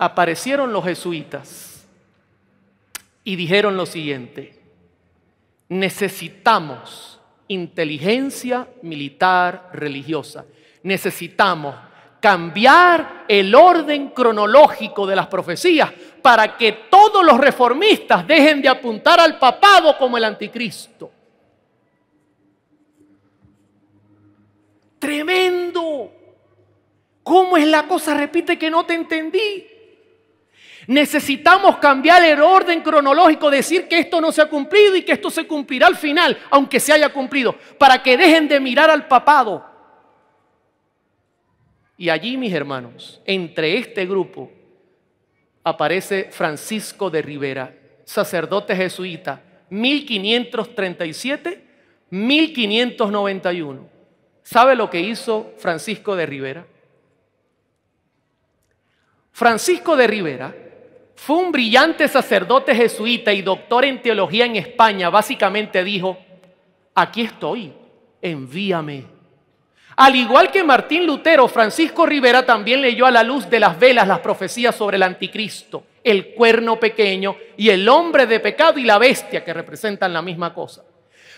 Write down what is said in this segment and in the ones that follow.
aparecieron los jesuitas y dijeron lo siguiente, necesitamos inteligencia militar religiosa, necesitamos cambiar el orden cronológico de las profecías para que todos los reformistas dejen de apuntar al papado como el anticristo. Tremendo. ¿Cómo es la cosa? Repite que no te entendí. Necesitamos cambiar el orden cronológico, decir que esto no se ha cumplido y que esto se cumplirá al final, aunque se haya cumplido, para que dejen de mirar al papado. Y allí, mis hermanos, entre este grupo aparece Francisco de Rivera, sacerdote jesuita, 1537, 1591. ¿Sabe lo que hizo Francisco de Rivera? Francisco de Rivera fue un brillante sacerdote jesuita y doctor en teología en España. Básicamente dijo, aquí estoy, envíame. Al igual que Martín Lutero, Francisco Rivera también leyó a la luz de las velas las profecías sobre el anticristo, el cuerno pequeño y el hombre de pecado y la bestia que representan la misma cosa.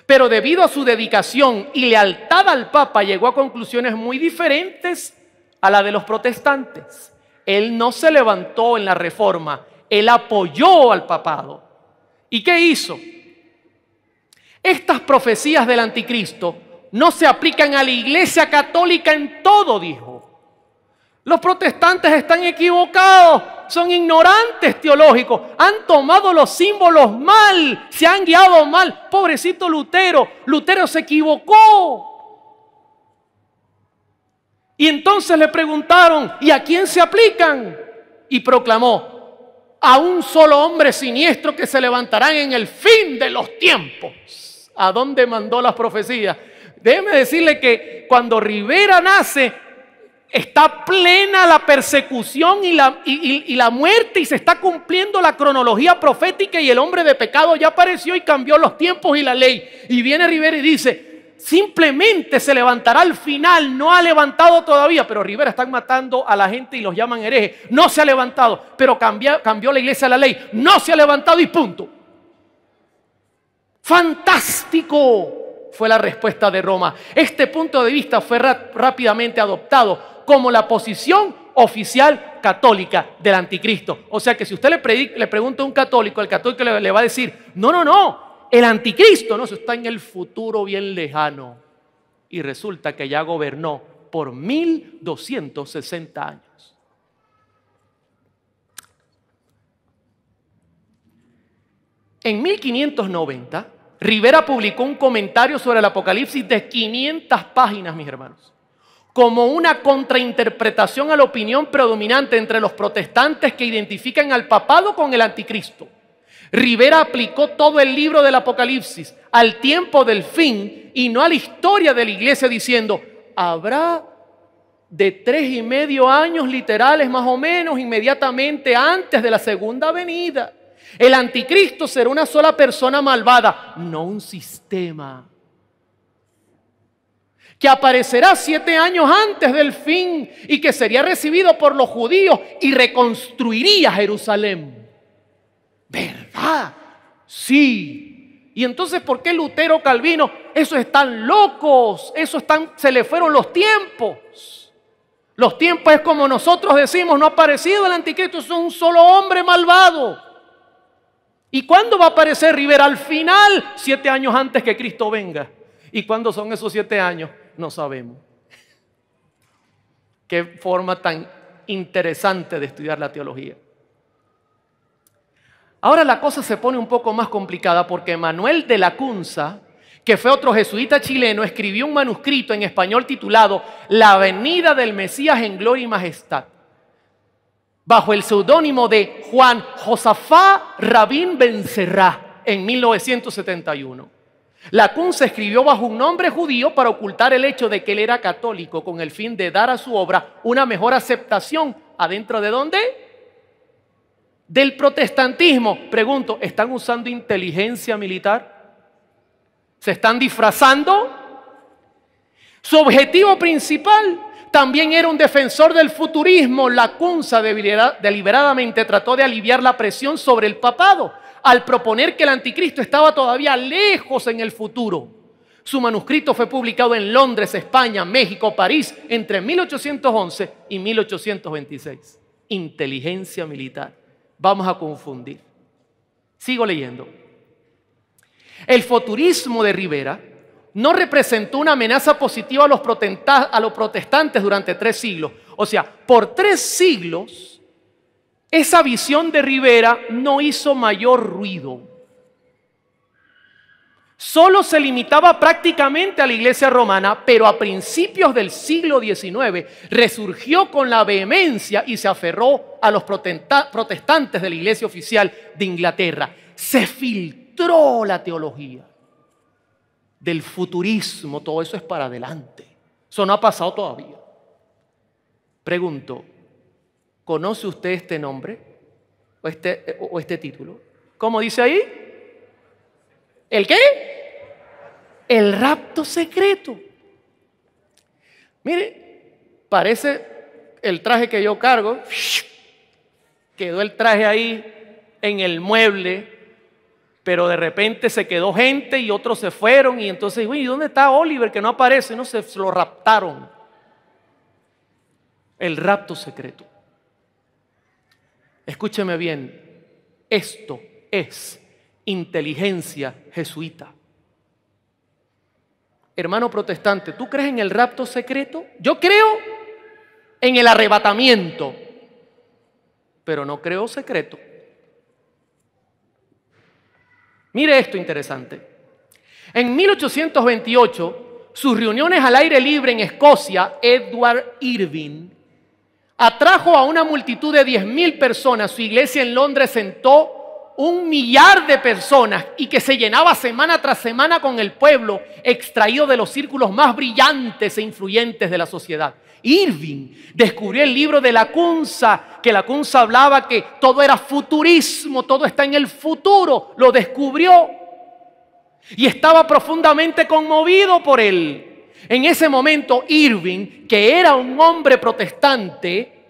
Pero debido a su dedicación y lealtad al Papa llegó a conclusiones muy diferentes a la de los protestantes. Él no se levantó en la reforma, él apoyó al papado. ¿Y qué hizo? Estas profecías del anticristo no se aplican a la iglesia católica en todo, dijo. Los protestantes están equivocados, son ignorantes teológicos, han tomado los símbolos mal, se han guiado mal. Pobrecito Lutero, Lutero se equivocó. Y entonces le preguntaron, ¿y a quién se aplican? Y proclamó, a un solo hombre siniestro que se levantarán en el fin de los tiempos. ¿A dónde mandó las profecías? Déjeme decirle que cuando Rivera nace, está plena la persecución y la, y la, muerte y se está cumpliendo la cronología profética y el hombre de pecado ya apareció y cambió los tiempos y la ley. Y viene Rivera y dice, simplemente se levantará al final, no ha levantado todavía, pero Rivera están matando a la gente y los llaman herejes, no se ha levantado, pero cambió, la iglesia la ley, no se ha levantado y punto. Fantástico fue la respuesta de Roma. Este punto de vista fue rápidamente adoptado como la posición oficial católica del anticristo. O sea que si usted le, pregunta a un católico, el católico le va a decir, no, no, no, el anticristo, no, Se está en el futuro bien lejano. Y resulta que ya gobernó por 1260 años. En 1590, Rivera publicó un comentario sobre el Apocalipsis de 500 páginas, mis hermanos, como una contrainterpretación a la opinión predominante entre los protestantes que identifican al papado con el anticristo. Rivera aplicó todo el libro del Apocalipsis al tiempo del fin y no a la historia de la iglesia diciendo, habrá de tres y medio años literales más o menos inmediatamente antes de la segunda venida. El anticristo será una sola persona malvada, no un sistema. Que aparecerá siete años antes del fin y que sería recibido por los judíos y reconstruiría Jerusalén. Ver. Ah, Sí. Y entonces, ¿por qué Lutero, Calvino? Esos están locos. Eso están, se le fueron los tiempos. Los tiempos es como nosotros decimos, no ha aparecido el anticristo, es un solo hombre malvado. ¿Y cuándo va a aparecer Rivera? Al final, siete años antes que Cristo venga. ¿Y cuándo son esos siete años? No sabemos. Qué forma tan interesante de estudiar la teología. Ahora la cosa se pone un poco más complicada porque Manuel de la Cunza, que fue otro jesuita chileno, escribió un manuscrito en español titulado La venida del Mesías en gloria y majestad, bajo el seudónimo de Juan Josafá Rabín Bencerrá en 1971. La Cunza escribió bajo un nombre judío para ocultar el hecho de que él era católico con el fin de dar a su obra una mejor aceptación. ¿Adentro de dónde? Del protestantismo, pregunto, ¿están usando inteligencia militar? ¿Se están disfrazando? Su objetivo principal también era un defensor del futurismo. La Cunza deliberadamente trató de aliviar la presión sobre el papado al proponer que el anticristo estaba todavía lejos en el futuro. Su manuscrito fue publicado en Londres, España, México, París entre 1811 y 1826. Inteligencia militar vamos a confundir. Sigo leyendo. El futurismo de Rivera no representó una amenaza positiva a los, protestantes durante tres siglos. O sea, por tres siglos, esa visión de Rivera no hizo mayor ruido. Solo se limitaba prácticamente a la iglesia romana, pero a principios del siglo XIX resurgió con la vehemencia y se aferró a los protestantes de la iglesia oficial de Inglaterra. Se filtró la teología del futurismo, todo eso es para adelante. Eso no ha pasado todavía. Pregunto, ¿conoce usted este nombre o este, o este título? ¿Cómo dice ahí? ¿El qué? El rapto secreto. Mire, parece el traje que yo cargo. Quedó el traje ahí en el mueble, pero de repente se quedó gente y otros se fueron. Y entonces, uy, ¿dónde está Oliver que no aparece? No, se lo raptaron. El rapto secreto. Escúcheme bien, esto es inteligencia jesuita. Hermano protestante, ¿tú crees en el rapto secreto? Yo creo en el arrebatamiento, pero no creo secreto. Mire esto interesante. En 1828, sus reuniones al aire libre en Escocia, Edward Irving atrajo a una multitud de mil personas. Su iglesia en Londres sentó un millar de personas y que se llenaba semana tras semana con el pueblo extraído de los círculos más brillantes e influyentes de la sociedad. Irving descubrió el libro de la Kunza, que la Kunza hablaba que todo era futurismo, todo está en el futuro, lo descubrió y estaba profundamente conmovido por él. En ese momento Irving, que era un hombre protestante,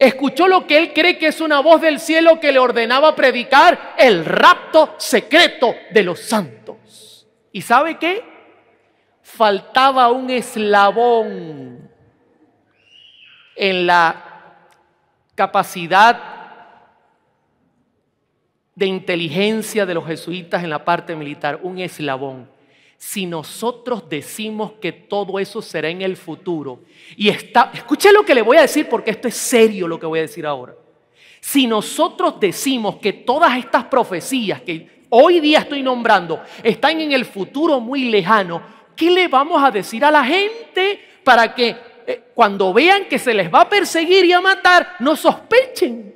escuchó lo que él cree que es una voz del cielo que le ordenaba predicar el rapto secreto de los santos. ¿Y sabe qué? Faltaba un eslabón en la capacidad de inteligencia de los jesuitas en la parte militar, un eslabón si nosotros decimos que todo eso será en el futuro, y está, escuche lo que le voy a decir porque esto es serio lo que voy a decir ahora. Si nosotros decimos que todas estas profecías que hoy día estoy nombrando están en el futuro muy lejano, ¿qué le vamos a decir a la gente para que eh, cuando vean que se les va a perseguir y a matar, no sospechen?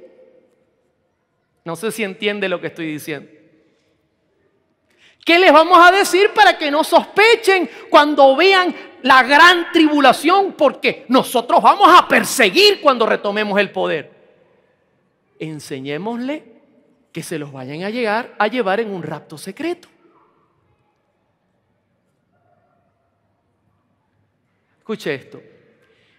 No sé si entiende lo que estoy diciendo. ¿Qué les vamos a decir para que no sospechen cuando vean la gran tribulación? Porque nosotros vamos a perseguir cuando retomemos el poder. Enseñémosle que se los vayan a, llegar, a llevar en un rapto secreto. Escuche esto.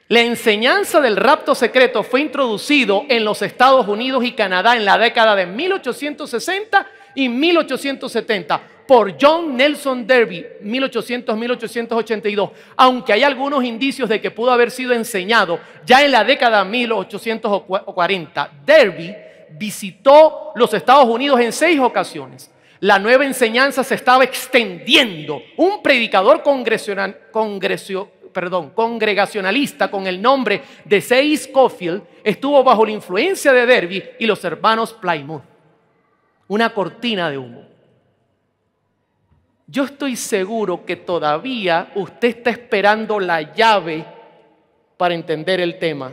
La enseñanza del rapto secreto fue introducido en los Estados Unidos y Canadá en la década de 1860 y 1870 por John Nelson Derby, 1800-1882, aunque hay algunos indicios de que pudo haber sido enseñado ya en la década 1840, Derby visitó los Estados Unidos en seis ocasiones. La nueva enseñanza se estaba extendiendo. Un predicador congregacionalista con el nombre de Seis Cofield estuvo bajo la influencia de Derby y los hermanos Plymouth una cortina de humo. Yo estoy seguro que todavía usted está esperando la llave para entender el tema.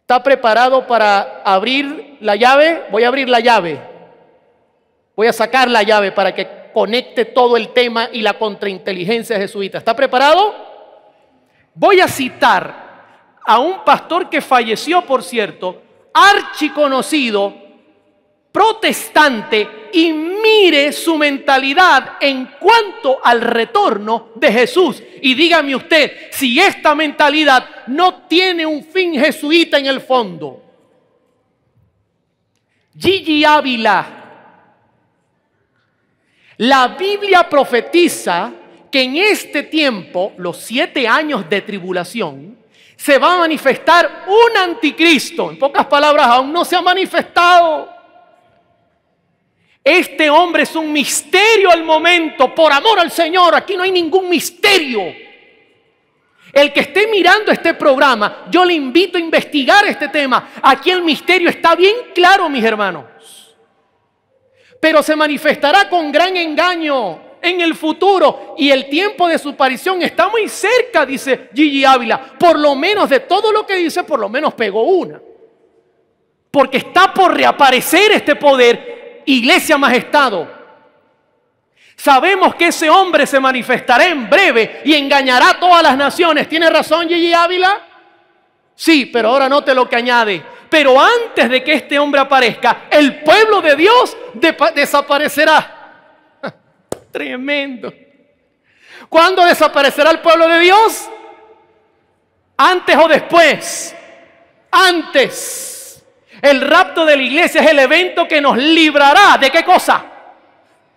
¿Está preparado para abrir la llave? Voy a abrir la llave. Voy a sacar la llave para que conecte todo el tema y la contrainteligencia jesuita. ¿Está preparado? Voy a citar a un pastor que falleció, por cierto, archiconocido protestante y mire su mentalidad en cuanto al retorno de Jesús. Y dígame usted si esta mentalidad no tiene un fin jesuita en el fondo. Gigi Ávila. La Biblia profetiza que en este tiempo, los siete años de tribulación, se va a manifestar un anticristo. En pocas palabras, aún no se ha manifestado. Este hombre es un misterio al momento. Por amor al Señor, aquí no hay ningún misterio. El que esté mirando este programa, yo le invito a investigar este tema. Aquí el misterio está bien claro, mis hermanos. Pero se manifestará con gran engaño en el futuro y el tiempo de su aparición está muy cerca, dice Gigi Ávila. Por lo menos de todo lo que dice, por lo menos pegó una. Porque está por reaparecer este poder Iglesia más Estado. Sabemos que ese hombre se manifestará en breve y engañará a todas las naciones. ¿Tiene razón Gigi Ávila? Sí, pero ahora note lo que añade. Pero antes de que este hombre aparezca, el pueblo de Dios desaparecerá. Tremendo. ¿Cuándo desaparecerá el pueblo de Dios? Antes o después. Antes. El rapto de la iglesia es el evento que nos librará de qué cosa?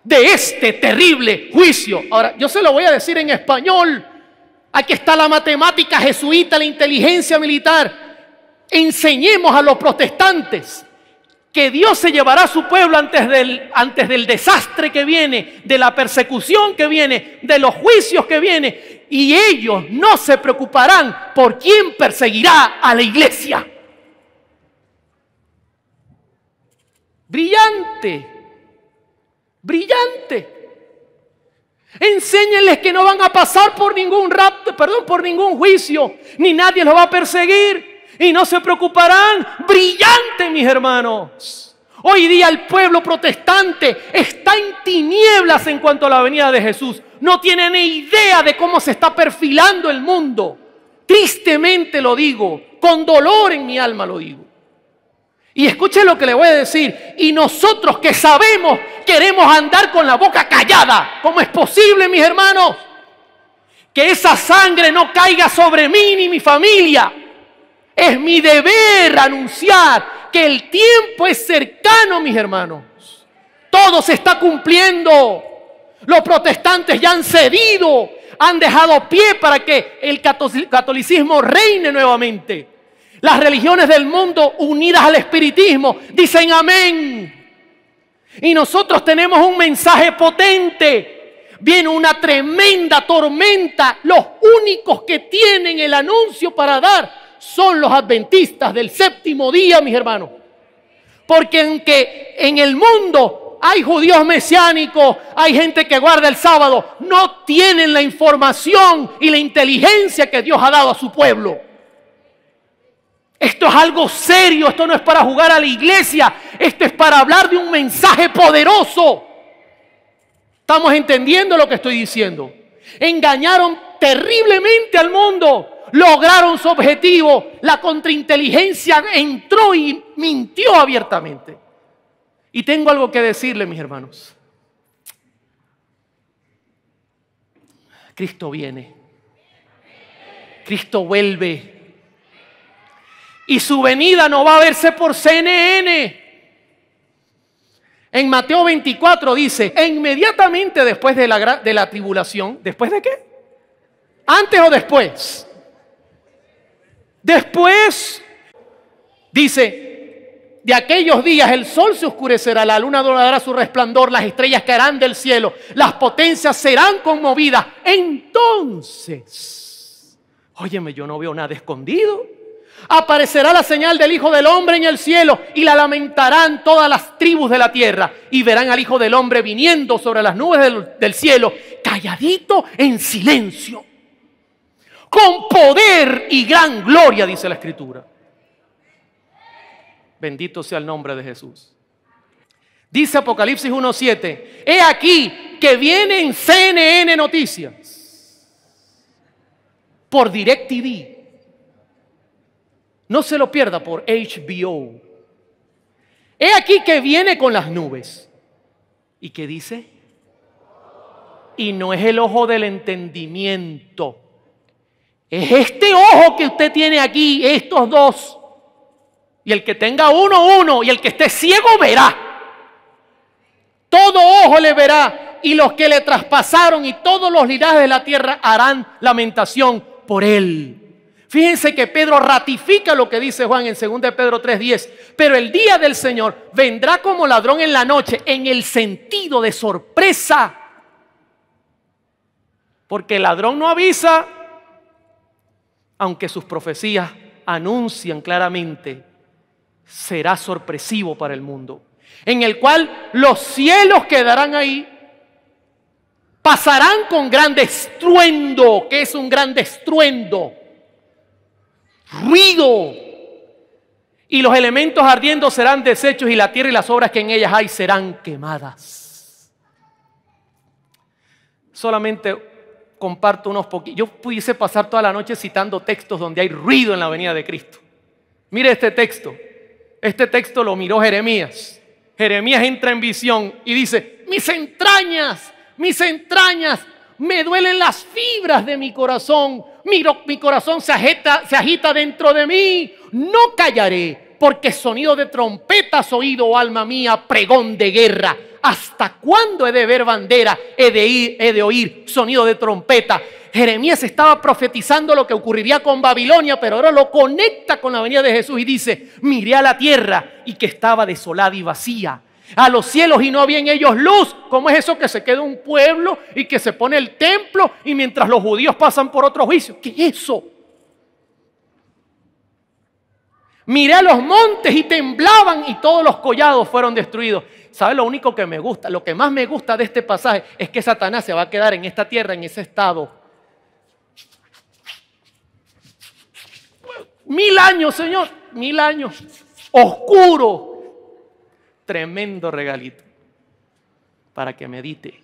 De este terrible juicio. Ahora, yo se lo voy a decir en español. Aquí está la matemática jesuita, la inteligencia militar. Enseñemos a los protestantes que Dios se llevará a su pueblo antes del, antes del desastre que viene, de la persecución que viene, de los juicios que viene, y ellos no se preocuparán por quién perseguirá a la iglesia. brillante, brillante. Enséñenles que no van a pasar por ningún rapto, perdón, por ningún juicio, ni nadie los va a perseguir y no se preocuparán. Brillante, mis hermanos. Hoy día el pueblo protestante está en tinieblas en cuanto a la venida de Jesús. No tiene ni idea de cómo se está perfilando el mundo. Tristemente lo digo, con dolor en mi alma lo digo. Y escuche lo que le voy a decir. Y nosotros que sabemos queremos andar con la boca callada. ¿Cómo es posible, mis hermanos? Que esa sangre no caiga sobre mí ni mi familia. Es mi deber anunciar que el tiempo es cercano, mis hermanos. Todo se está cumpliendo. Los protestantes ya han cedido, han dejado pie para que el catolicismo reine nuevamente. Las religiones del mundo unidas al espiritismo dicen amén. Y nosotros tenemos un mensaje potente. Viene una tremenda tormenta. Los únicos que tienen el anuncio para dar son los adventistas del séptimo día, mis hermanos. Porque aunque en el mundo hay judíos mesiánicos, hay gente que guarda el sábado, no tienen la información y la inteligencia que Dios ha dado a su pueblo. Esto es algo serio, esto no es para jugar a la iglesia, esto es para hablar de un mensaje poderoso. Estamos entendiendo lo que estoy diciendo. Engañaron terriblemente al mundo, lograron su objetivo, la contrainteligencia entró y mintió abiertamente. Y tengo algo que decirle, mis hermanos. Cristo viene. Cristo vuelve. Y su venida no va a verse por CNN. En Mateo 24 dice, e inmediatamente después de la, tribulación, ¿después de qué? ¿Antes o después? Después, dice, de aquellos días el sol se oscurecerá, la luna dorará su resplandor, las estrellas caerán del cielo, las potencias serán conmovidas. Entonces, óyeme, yo no veo nada escondido aparecerá la señal del Hijo del Hombre en el cielo y la lamentarán todas las tribus de la tierra y verán al Hijo del Hombre viniendo sobre las nubes del, cielo, calladito en silencio, con poder y gran gloria, dice la Escritura. Bendito sea el nombre de Jesús. Dice Apocalipsis 1.7, he aquí que viene CNN Noticias por TV. No se lo pierda por HBO. He aquí que viene con las nubes. ¿Y qué dice? Y no es el ojo del entendimiento. Es este ojo que usted tiene aquí, estos dos. Y el que tenga uno, uno. Y el que esté ciego, verá. Todo ojo le verá. Y los que le traspasaron y todos los lirajes de la tierra harán lamentación por él. Fíjense que Pedro ratifica lo que dice Juan en 2 de Pedro 3:10. Pero el día del Señor vendrá como ladrón en la noche, en el sentido de sorpresa. Porque el ladrón no avisa, aunque sus profecías anuncian claramente, será sorpresivo para el mundo. En el cual los cielos quedarán ahí, pasarán con gran estruendo, que es un gran estruendo ruido. Y los elementos ardiendo serán desechos y la tierra y las obras que en ellas hay serán quemadas. Solamente comparto unos poquitos. Yo pudiese pasar toda la noche citando textos donde hay ruido en la venida de Cristo. Mire este texto. Este texto lo miró Jeremías. Jeremías entra en visión y dice, mis entrañas, mis entrañas, me duelen las fibras de mi corazón mi, mi corazón se agita, se agita dentro de mí, no callaré, porque sonido de trompetas oído, alma mía, pregón de guerra. ¿Hasta cuándo he de ver bandera? He de, ir, he de oír sonido de trompeta. Jeremías estaba profetizando lo que ocurriría con Babilonia, pero ahora lo conecta con la venida de Jesús y dice, miré a la tierra y que estaba desolada y vacía a los cielos y no había en ellos luz. ¿Cómo es eso que se queda un pueblo y que se pone el templo y mientras los judíos pasan por otro juicio? ¿Qué es eso? Miré a los montes y temblaban y todos los collados fueron destruidos. ¿Sabe lo único que me gusta? Lo que más me gusta de este pasaje es que Satanás se va a quedar en esta tierra, en ese estado. Mil años, Señor, mil años. Oscuro, tremendo regalito para que medite